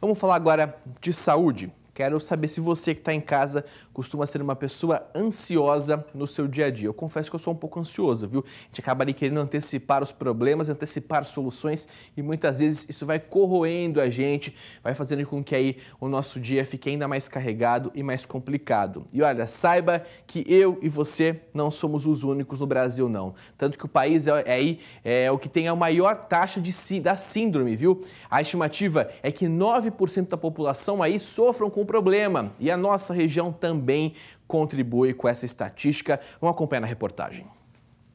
Vamos falar agora de saúde. Quero saber se você que está em casa costuma ser uma pessoa ansiosa no seu dia a dia. Eu confesso que eu sou um pouco ansioso, viu? A gente acaba ali querendo antecipar os problemas, antecipar soluções e muitas vezes isso vai corroendo a gente, vai fazendo com que aí o nosso dia fique ainda mais carregado e mais complicado. E olha, saiba que eu e você não somos os únicos no Brasil, não. Tanto que o país é, é aí é, é o que tem a maior taxa de, da síndrome, viu? A estimativa é que 9% da população aí sofram com problema e a nossa região também contribui com essa estatística. Vamos acompanhar na reportagem.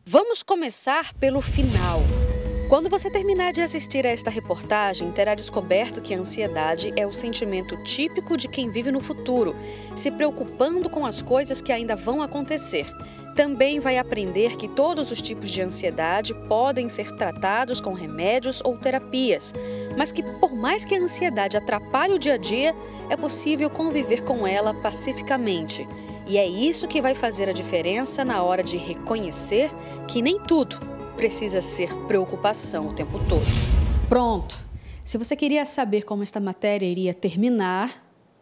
Vamos começar pelo final. Quando você terminar de assistir a esta reportagem, terá descoberto que a ansiedade é o sentimento típico de quem vive no futuro, se preocupando com as coisas que ainda vão acontecer. Também vai aprender que todos os tipos de ansiedade podem ser tratados com remédios ou terapias mas que, por mais que a ansiedade atrapalhe o dia a dia, é possível conviver com ela pacificamente. E é isso que vai fazer a diferença na hora de reconhecer que nem tudo precisa ser preocupação o tempo todo. Pronto! Se você queria saber como esta matéria iria terminar,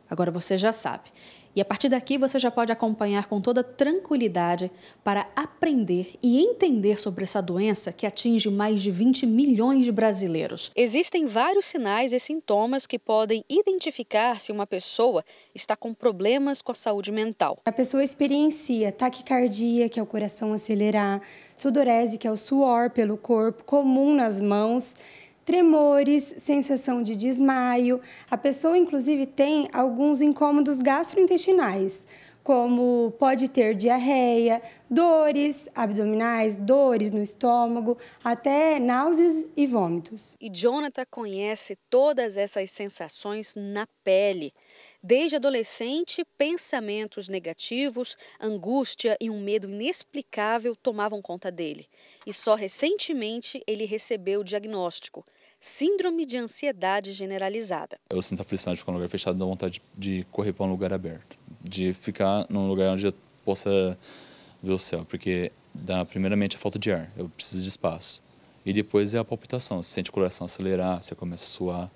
agora você já sabe. E a partir daqui você já pode acompanhar com toda tranquilidade para aprender e entender sobre essa doença que atinge mais de 20 milhões de brasileiros. Existem vários sinais e sintomas que podem identificar se uma pessoa está com problemas com a saúde mental. A pessoa experiencia taquicardia, que é o coração acelerar, sudorese, que é o suor pelo corpo, comum nas mãos tremores, sensação de desmaio. A pessoa, inclusive, tem alguns incômodos gastrointestinais, como pode ter diarreia, dores abdominais, dores no estômago, até náuseas e vômitos. E Jonathan conhece todas essas sensações na pele. Desde adolescente, pensamentos negativos, angústia e um medo inexplicável tomavam conta dele. E só recentemente ele recebeu o diagnóstico síndrome de ansiedade generalizada. Eu sinto aflição de ficar em um lugar fechado, dá vontade de correr para um lugar aberto de ficar num lugar onde eu possa ver o céu, porque dá primeiramente a falta de ar, eu preciso de espaço. E depois é a palpitação, você sente o coração acelerar, você começa a suar.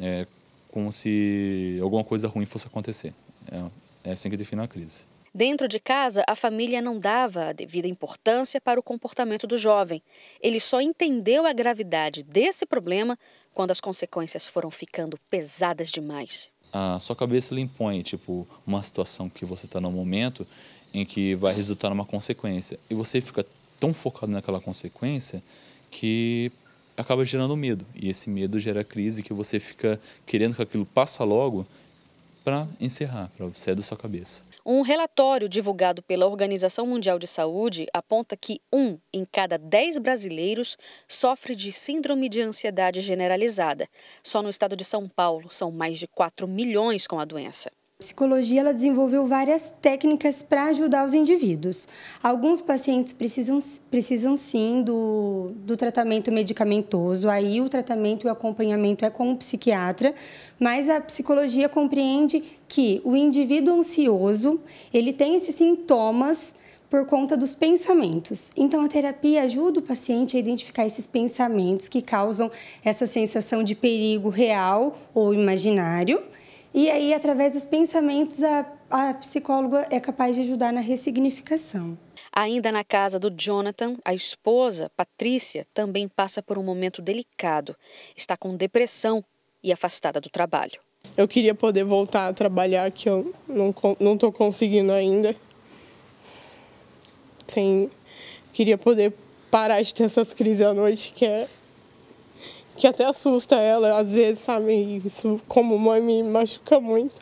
É como se alguma coisa ruim fosse acontecer. É, é assim que define a crise. Dentro de casa, a família não dava a devida importância para o comportamento do jovem. Ele só entendeu a gravidade desse problema quando as consequências foram ficando pesadas demais a sua cabeça lhe impõe, tipo, uma situação que você está no momento em que vai resultar numa consequência. E você fica tão focado naquela consequência que acaba gerando medo. E esse medo gera crise que você fica querendo que aquilo passe logo para encerrar, para sair é da sua cabeça. Um relatório divulgado pela Organização Mundial de Saúde aponta que um em cada dez brasileiros sofre de síndrome de ansiedade generalizada. Só no estado de São Paulo são mais de 4 milhões com a doença psicologia ela desenvolveu várias técnicas para ajudar os indivíduos. Alguns pacientes precisam, precisam sim do, do tratamento medicamentoso, aí o tratamento e o acompanhamento é com o psiquiatra, mas a psicologia compreende que o indivíduo ansioso ele tem esses sintomas por conta dos pensamentos. Então, a terapia ajuda o paciente a identificar esses pensamentos que causam essa sensação de perigo real ou imaginário e aí, através dos pensamentos, a, a psicóloga é capaz de ajudar na ressignificação. Ainda na casa do Jonathan, a esposa, Patrícia, também passa por um momento delicado. Está com depressão e afastada do trabalho. Eu queria poder voltar a trabalhar, que eu não, não conseguindo ainda. Sem... Queria poder parar de ter essas crises à noite, que é que até assusta ela às vezes, sabe? Isso, como mãe, me machuca muito.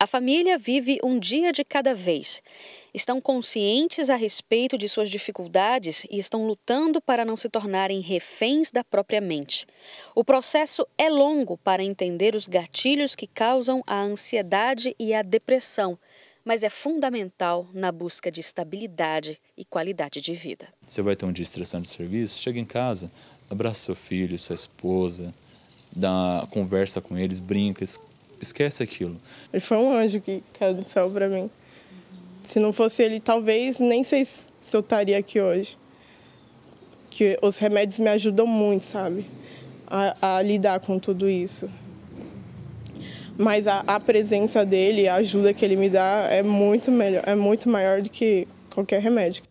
A família vive um dia de cada vez. Estão conscientes a respeito de suas dificuldades e estão lutando para não se tornarem reféns da própria mente. O processo é longo para entender os gatilhos que causam a ansiedade e a depressão, mas é fundamental na busca de estabilidade e qualidade de vida. Você vai ter um dia estressante de serviço, chega em casa, abraça seu filho, sua esposa, dá conversa com eles, brinca, esquece aquilo. Ele foi um anjo que caiu do céu para mim. Se não fosse ele, talvez nem sei se eu estaria aqui hoje. Que os remédios me ajudam muito, sabe? a, a lidar com tudo isso mas a, a presença dele, a ajuda que ele me dá é muito melhor, é muito maior do que qualquer remédio.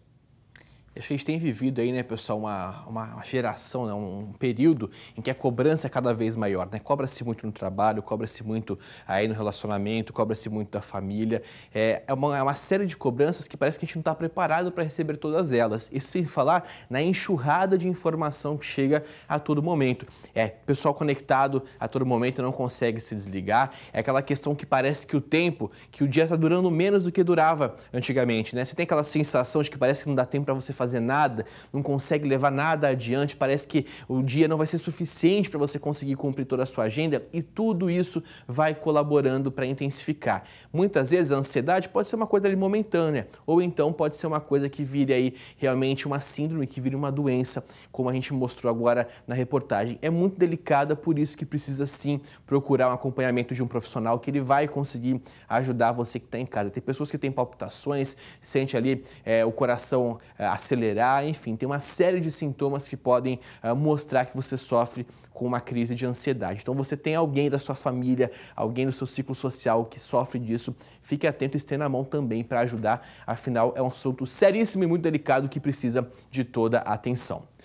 Acho que a gente tem vivido aí, né, pessoal, uma, uma geração, né, um período em que a cobrança é cada vez maior, né? Cobra-se muito no trabalho, cobra-se muito aí no relacionamento, cobra-se muito da família. É, é uma, é uma, série de cobranças que parece que a gente não está preparado para receber todas elas. Isso sem falar na enxurrada de informação que chega a todo momento. É pessoal conectado a todo momento, não consegue se desligar. É aquela questão que parece que o tempo, que o dia está durando menos do que durava antigamente, né? Você tem aquela sensação de que parece que não dá tempo para você fazer fazer nada, não consegue levar nada adiante, parece que o dia não vai ser suficiente para você conseguir cumprir toda a sua agenda e tudo isso vai colaborando para intensificar. Muitas vezes a ansiedade pode ser uma coisa momentânea ou então pode ser uma coisa que vire aí realmente uma síndrome, que vire uma doença, como a gente mostrou agora na reportagem. É muito delicada, por isso que precisa sim procurar um acompanhamento de um profissional que ele vai conseguir ajudar você que está em casa. Tem pessoas que têm palpitações, sente ali é, o coração eh, acelerado acelerar, enfim, tem uma série de sintomas que podem uh, mostrar que você sofre com uma crise de ansiedade. Então, você tem alguém da sua família, alguém do seu ciclo social que sofre disso, fique atento e estenda a mão também para ajudar, afinal, é um assunto seríssimo e muito delicado que precisa de toda a atenção.